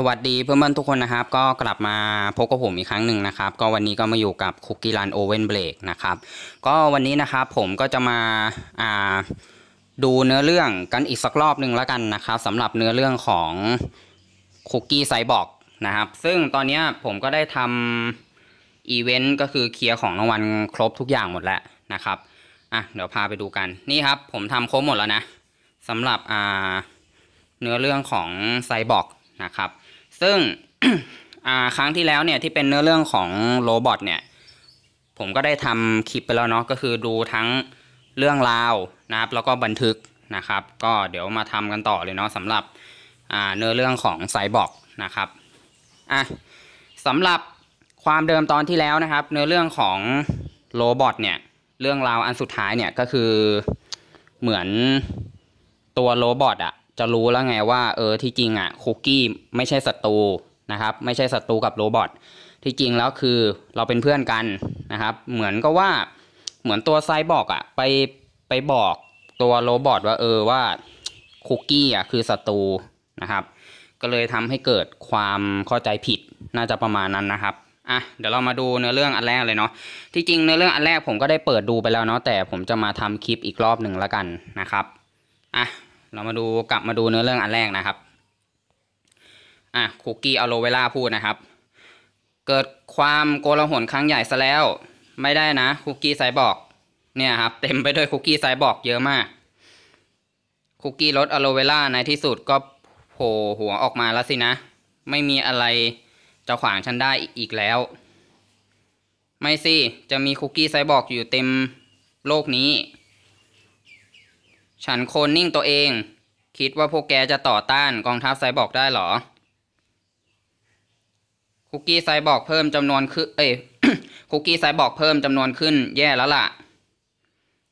สวัสดีเพื่อนๆทุกคนนะครับ ก็กลับมาพบกับผมอีกครั้งหนึ่งนะครับ ก็วันนี้ก็มาอยู่กับคุกกี้รันโอเว่นเบรกนะครับก็วันนี้นะครับ ผมก็จะมาอ่าดูเนื้อเรื่องกันอีกสักรอบหนึ่งแล้วกันนะครับสำหรับเนื้อเรื่องของคุกกี้ไซบอร์กนะครับ ซึ่งตอนนี้ผมก็ได้ทำอีเวนต์ก็คือเคลียร์ของรางวัลครบทุกอย่างหมดแล้วนะครับอ่ะเดี๋ยวพาไปดูกันนี่ครับ ผมทำครบหมดแล้วนะสำหรับอ่าเนื้อเรื่องของไซบอร์กนะครับซึ่งครั้งที่แล้วเนี่ยที่เป็นเนื้อเรื่องของโรบอทเนี่ย ผมก็ได้ทำคลิปไปแล้วเนาะก็คือดูทั้งเรื่องราวนะครับแล้วก็บันทึกนะครับ ก็เดี๋ยวมาทำกันต่อเลยเนาะสำหรับเนื้อเรื่องของไซบอร์กนะครับอ่ะสำหรับความเดิมตอนที่แล้วนะครับเนื้อเรื่องของโรบอทเนี่ย เรื่องราวอันสุดท้ายเนี่ยก็คือเหมือนตัวโรบอทอะจะรู้แล้วไงว่าเออที่จริงอ่ะคุกกี้ไม่ใช่ศัตรูนะครับ ไม่ใช่ศัตรูกับโรบอทที่จริงแล้วคือเราเป็นเพื่อนกันนะครับ เหมือนก็ว่าเหมือนตัวไซบอกอ่ะ ไปไปบอกตัวโรบอทว่าเออว่าคุกกี้อ่ะคือศัตรูนะครับ ก็เลยทำให้เกิดความเข้าใจผิดน่าจะประมาณนั้นนะครับอ่ะเดี๋ยวเรามาดูเนื้อเรื่องอันแรกเลยเนาะที่จริงเนื้อเรื่องอันแรกผมก็ได้เปิดดูไปแล้วเนาะแต่ผมจะมาทำคลิปอีกรอบหนึ่งละกันนะครับอ่ะเรามาดูกลับมาดูเนื้อเรื่องอันแรกนะครับ อ่ะคุกกี้อโลเวล่าพูดนะครับ เกิดความโกลาหลครั้งใหญ่ซะแล้ว ไม่ได้นะคุกกี้ไซบอร์กเนี่ยครับ เต็มไปด้วยคุกกี้ไซบอร์กเยอะมาก คุกกี้รถอโลเวล่าในที่สุดก็โผล่หัวออกมาแล้วสินะ ไม่มีอะไรจะขวางฉันได้อีกแล้ว ไม่สิ จะมีคุกกี้ไซบอร์กอยู่เต็มโลกนี้ฉันโคนนิ่งตัวเองคิดว่าพวกแกจะต่อต้านกองทัพไซบอร์กได้หรอคุกกี้ไซบอร์กเพิ่มจำนวนขึ้นเอ้ยคุกกี้ไซบอร์กเพิ่มจำนวนขึ้นแย่แล้วล่ะ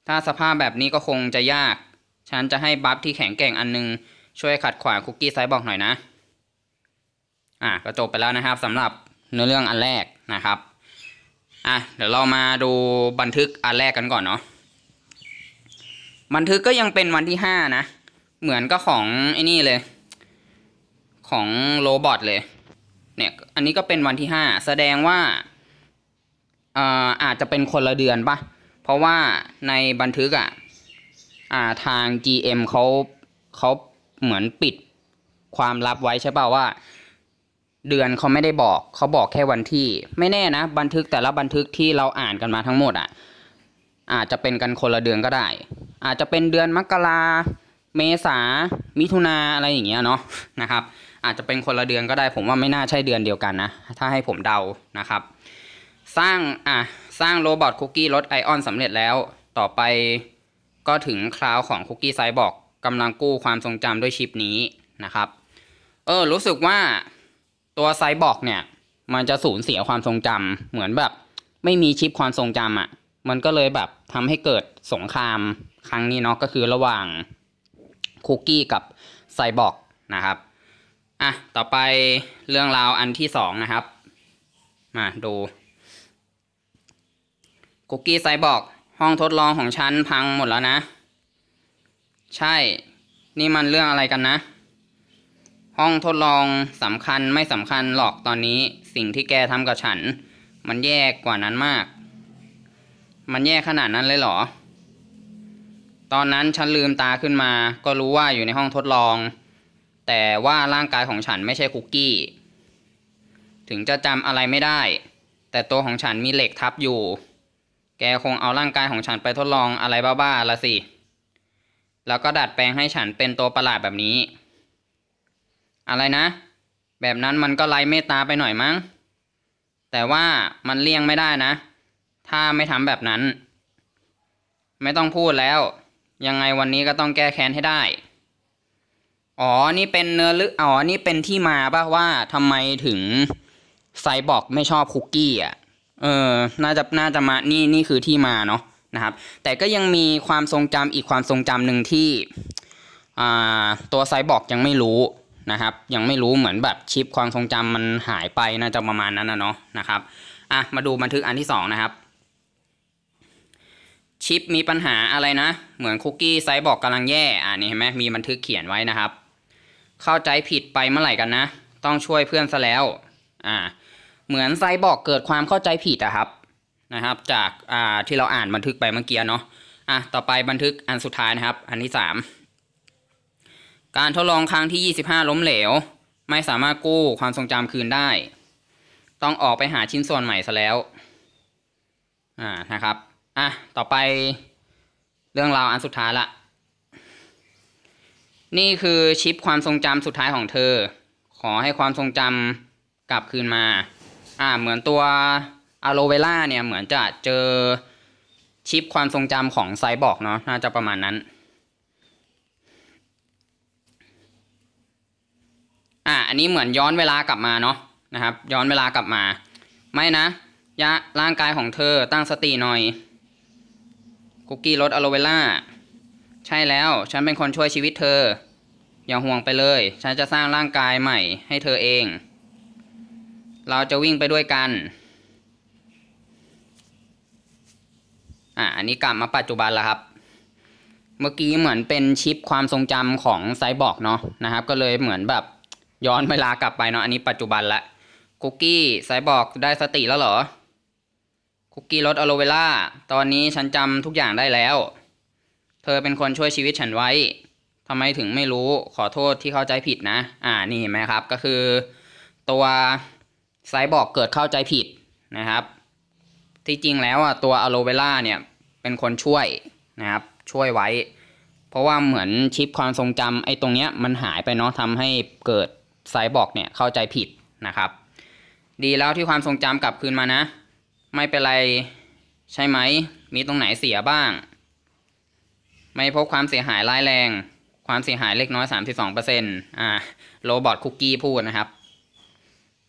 ถ้าสภาพแบบนี้ก็คงจะยาก ฉันจะให้บัฟที่แข็งแกร่งอันนึงช่วยขัดขวางคุกกี้ไซบอร์กหน่อยนะอ่ะก็จบไปแล้วนะครับสำหรับเนื้อเรื่องอันแรกนะครับ อ่ะเดี๋ยวเรามาดูบันทึกอันแรกกันก่อนเนาะบันทึกก็ยังเป็นวันที่ห้านะเหมือนก็ของไอ้นี่เลย ของโรบอทเลย เนี่ย อันนี้ก็เป็นวันที่ห้าแสดงว่าอาอาจจะเป็นคนละเดือนปะเพราะว่าในบันทึกอะ่ะทาง GM เขาเขาเหมือนปิดความลับไว้ใช่ปะ่าว่า เดือนเขาไม่ได้บอกเขาบอกแค่วันที่ ไม่แน่นะบันทึกแต่ละบันทึกที่เราอ่านกันมาทั้งหมดอะ่ะอาจจะเป็นกันคนละเดือนก็ได้อาจจะเป็นเดือนมกราเมษามิถุนาอะไรอย่างเงี้ยเนาะนะครับ อาจจะเป็นคนละเดือนก็ได้ผมว่าไม่น่าใช่เดือนเดียวกันนะถ้าให้ผมเดานะครับ สร้างอ่ะสร้างโรบอทคุกกี้รถไอออนสำเร็จแล้วต่อไปก็ถึงคราวของคุกกี้ไซบอร์กกำลังกู้ความทรงจำด้วยชิปนี้นะครับเออรู้สึกว่าตัวไซบอร์กเนี่ย มันจะสูญเสียความทรงจำเหมือนแบบ ไม่มีชิปความทรงจำอะ่ะมันก็เลยแบบทำให้เกิดสงครามครั้งนี้เนาะก็คือระหว่างคุกกี้กับไซบอร์กนะครับ อ่ะต่อไปเรื่องราวอันที่สองนะครับมาดูคุกกี้ไซบอร์กห้องทดลองของฉันพังหมดแล้ว นะ ใช่นี่มันเรื่องอะไรกันนะ ห้องทดลองสำคัญไม่สำคัญหรอกตอนนี้สิ่งที่แกทำกับฉัน มันแยกกว่านั้นมากมันแย่ขนาดนั้นเลยเหรอ ตอนนั้นฉันลืมตาขึ้นมา ก็รู้ว่าอยู่ในห้องทดลอง แต่ว่าร่างกายของฉันไม่ใช่คุกกี้ ถึงจะจำอะไรไม่ได้ แต่ตัวของฉันมีเหล็กทับอยู่ แกคงเอาร่างกายของฉันไปทดลองอะไรบ้าๆละสิ แล้วก็ดัดแปลงให้ฉันเป็นตัวประหลาดแบบนี้ อะไรนะ แบบนั้นมันก็ไร้เมตตาไปหน่อยมั้ง แต่ว่ามันเลี่ยงไม่ได้นะถ้าไม่ทำแบบนั้น ไม่ต้องพูดแล้ว ยังไงวันนี้ก็ต้องแก้แค้นให้ได้ อ๋อ นี่เป็นเนื้อลึกอ๋อนี่เป็นที่มาป่ะว่าทำไมถึงไซบอร์กไม่ชอบคุกกี้อ่ะเออน่าจะน่าจะมานี่นี่คือที่มาเนาะนะครับ แต่ก็ยังมีความทรงจำอีกความทรงจำหนึ่งที่อ่าตัวไซบอร์กยังไม่รู้นะครับ ยังไม่รู้เหมือนแบบชิป ความทรงจำมันหายไป น่าจะประมาณนั้นนะเนาะนะครับ อ่ะมาดูบันทึกอันที่2นะครับชิปมีปัญหาอะไรนะ เหมือนคุกกี้ ไซต์บอกกำลังแย่อ่านี่เห็นไหมมีบันทึกเขียนไว้นะครับ เข้าใจผิดไปเมื่อไหร่กันนะ ต้องช่วยเพื่อนซะแล้ว อ่า เหมือนไซต์บอกเกิดความเข้าใจผิดอะครับนะครับ จากอ่าที่เราอ่านบันทึกไปเมื่อกี้เนาะอ่ะต่อไปบันทึกอันสุดท้ายนะครับ อันที่สามการทดลอง ครั้งที่ 25ล้มเหลว ไม่สามารถกู้ความทรงจำคืนได้ ต้องออกไปหาชิ้นส่วนใหม่ซะแล้ว อ่านะครับอ่ะ ต่อไปเรื่องราวอันสุดท้ายละ นี่คือชิปความทรงจำสุดท้ายของเธอ ขอให้ความทรงจำกลับคืนมา อ่า เหมือนตัวอะโลเวล่าเนี่ย เหมือนจะเจอชิปความทรงจำของไซบอร์กเนาะ น่าจะประมาณนั้น อ่าอันนี้เหมือนย้อนเวลากลับมาเนาะ นะครับ ย้อนเวลากลับมา ไม่นะยะร่างกายของเธอตั้งสติหน่อยคุกกี้รสอะโลเวล่าใช่แล้วฉันเป็นคนช่วยชีวิตเธอ อย่าห่วงไปเลย ฉันจะสร้างร่างกายใหม่ให้เธอเอง เราจะวิ่งไปด้วยกันอ่ะอันนี้กลับมาปัจจุบันแล้วครับ เมื่อกี้เหมือนเป็นชิปความทรงจำของไซบอร์กเนาะนะครับก็เลยเหมือนแบบย้อนเวลากลับไปเนาะอันนี้ปัจจุบันละคุกกี้ไซบอร์กได้สติแล้วเหรอคุกกี้รสอโลเวล่า ตอนนี้ฉันจำทุกอย่างได้แล้ว เธอเป็นคนช่วยชีวิตฉันไว้ ทำไมถึงไม่รู้ ขอโทษที่เข้าใจผิดนะ อ่านี่เห็นไหมครับ ก็คือ ตัวไซบอกเกิดเข้าใจผิดนะครับ ที่จริงแล้วอ่ะตัวอโลเวล่าเนี่ยเป็นคนช่วยนะครับ ช่วยไว้ เพราะว่าเหมือนชิปความทรงจำไอ้ตรงเนี้ยมันหายไปเนาะทำให้เกิดไซบอกเนี่ยเข้าใจผิดนะครับ ดีแล้วที่ความทรงจำกลับคืนมานะไม่เป็นไรใช่ไหม มีตรงไหนเสียบ้าง ไม่พบความเสียหายร้ายแรง ความเสียหายเล็กน้อย 32%อ่าโรบอทคุกกี้พูดนะครับ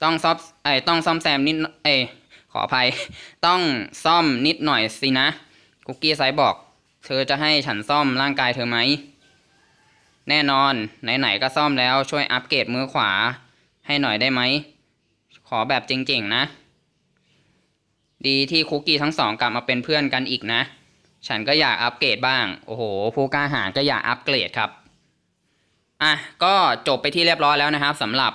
ต้องซ่อมไอต้องซ่อมแซมนิดเอขออภัยต้องซ่อมนิดหน่อยสินะคุกกี้ไซบอกเธอจะให้ฉันซ่อมร่างกายเธอไหม แน่นอน ไหนๆก็ซ่อมแล้วช่วยอัปเกรดมือขวาให้หน่อยได้ไหม ขอแบบจริงๆนะดีที่คุกกี้ทั้งสองกลับมาเป็นเพื่อนกันอีกนะ ฉันก็อยากอัปเกรดบ้าง โอ้โหผู้กล้าหาญก็อยากอัปเกรดครับ อ่ะ ก็จบไปที่เรียบร้อยแล้วนะครับสำหรับ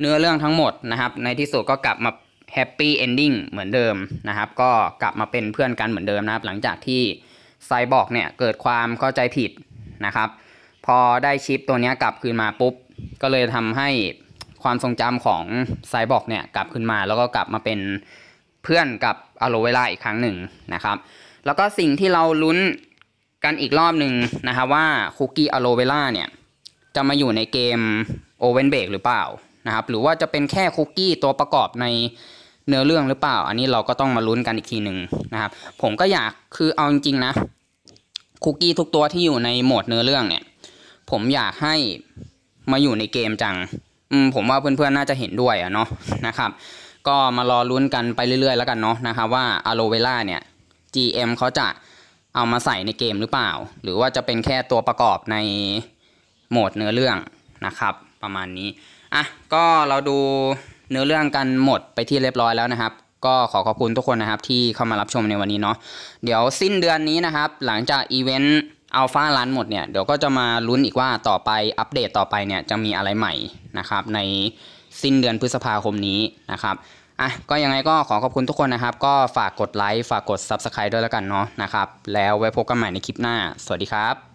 เนื้อเรื่องทั้งหมดนะครับ ในที่สุดก็กลับมาแฮปปี้เอนดิ้งเหมือนเดิมนะครับ ก็กลับมาเป็นเพื่อนกันเหมือนเดิมนะครับ หลังจากที่ไซบอร์กเนี่ยเกิดความเข้าใจผิดนะครับ พอได้ชิปตัวนี้กลับคืนมาปุ๊บ ก็เลยทำให้ความทรงจำของไซบอร์กเนี่ย กลับขึ้นมาแล้วก็กลับมาเป็นเพื่อนกับอะโลเวล่าอีกครั้งหนึ่งนะครับ แล้วก็สิ่งที่เราลุ้นกันอีกรอบหนึ่งนะครับว่า คุกกี้อะโลเวล่าเนี่ยจะมาอยู่ในเกมโอเวนเบกหรือเปล่านะครับ หรือว่าจะเป็นแค่คุกกี้ตัวประกอบในเนื้อเรื่องหรือเปล่า อันนี้เราก็ต้องมาลุ้นกันอีกทีหนึ่งนะครับ ผมก็อยากคือเอาจริงๆนะคุกกี้ทุกตัวที่อยู่ในโหมดเนื้อเรื่องเนี่ยผมอยากให้มาอยู่ในเกมจัง อืมผมว่าเพื่อนๆน่าจะเห็นด้วยอะเนาะนะครับก็มารอลุ้นกันไปเรื่อยๆแล้วกันเนาะนะครับว่าอะโลเวล่าเนี่ย GM เขาจะเอามาใส่ในเกมหรือเปล่า หรือว่าจะเป็นแค่ตัวประกอบในโหมดเนื้อเรื่องนะครับ ประมาณนี้อ่ะก็เราดูเนื้อเรื่องกันหมดไปที่เรียบร้อยแล้วนะครับ ก็ขอขอบคุณทุกคนนะครับ ที่เข้ามารับชมในวันนี้เนาะเดี๋ยวสิ้นเดือนนี้นะครับ หลังจากอีเวนต์อัลฟาลันหมดเนี่ยเดี๋ยวก็จะมาลุ้นอีกว่าต่อไปอัปเดตต่อไปเนี่ยจะมีอะไรใหม่นะครับในสิ้นเดือนพฤษภาคมนี้นะครับ อ่ะ ก็ยังไงก็ขอขอบคุณทุกคนนะครับ ก็ฝากกดไลค์ ฝากกด Subscribe ด้วยแล้วกันเนาะนะครับ แล้วไว้พบกันใหม่ในคลิปหน้า สวัสดีครับ